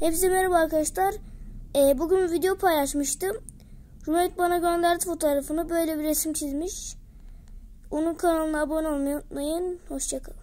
Hepsi merhaba arkadaşlar. Ee, bugün bir video paylaşmıştım. Rumet bana gönderdi fotoğrafını. Böyle bir resim çizmiş. Onun kanalına abone olmayı unutmayın. Hoşçakalın.